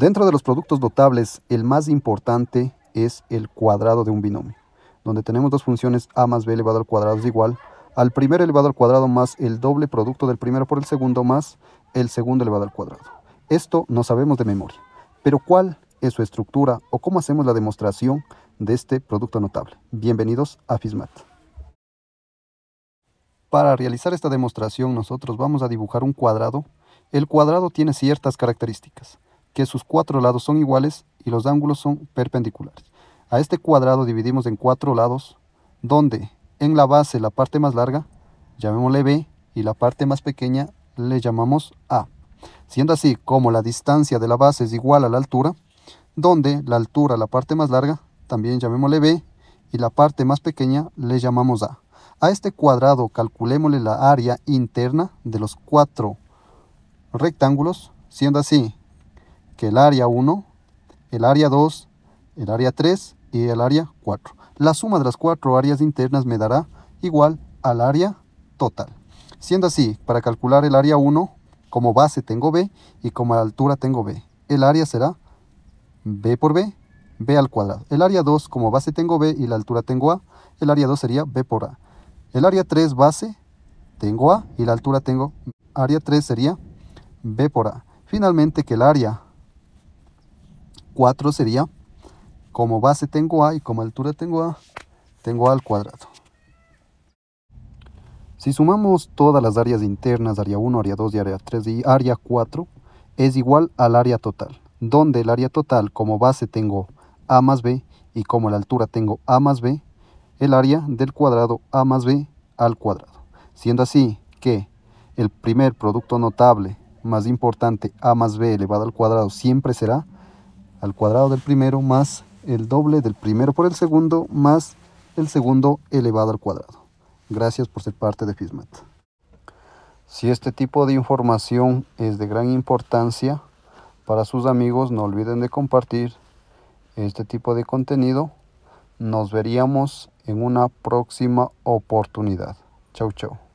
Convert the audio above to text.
Dentro de los productos notables, el más importante es el cuadrado de un binomio, donde tenemos dos funciones a más b elevado al cuadrado es igual al primer elevado al cuadrado más el doble producto del primero por el segundo más el segundo elevado al cuadrado. Esto no sabemos de memoria, pero ¿cuál es su estructura o cómo hacemos la demostración de este producto notable? Bienvenidos a FISMAT. Para realizar esta demostración nosotros vamos a dibujar un cuadrado. El cuadrado tiene ciertas características que sus cuatro lados son iguales y los ángulos son perpendiculares. A este cuadrado dividimos en cuatro lados, donde en la base la parte más larga, llamémosle B, y la parte más pequeña le llamamos A. Siendo así, como la distancia de la base es igual a la altura, donde la altura, la parte más larga, también llamémosle B, y la parte más pequeña le llamamos A. A este cuadrado calculémosle la área interna de los cuatro rectángulos, siendo así que el área 1, el área 2, el área 3 y el área 4. La suma de las cuatro áreas internas me dará igual al área total. Siendo así, para calcular el área 1, como base tengo B y como altura tengo B. El área será B por B, B al cuadrado. El área 2, como base tengo B y la altura tengo A, el área 2 sería B por A. El área 3, base, tengo A y la altura tengo Área 3 sería B por A. Finalmente, que el área 4 sería, como base tengo A y como altura tengo A, tengo A al cuadrado. Si sumamos todas las áreas internas, área 1, área 2 y área 3 y área 4, es igual al área total, donde el área total como base tengo A más B y como la altura tengo A más B, el área del cuadrado A más B al cuadrado. Siendo así que el primer producto notable más importante A más B elevado al cuadrado siempre será al cuadrado del primero más el doble del primero por el segundo más el segundo elevado al cuadrado. Gracias por ser parte de FISMAT. Si este tipo de información es de gran importancia para sus amigos, no olviden de compartir este tipo de contenido. Nos veríamos en una próxima oportunidad. Chau, chau.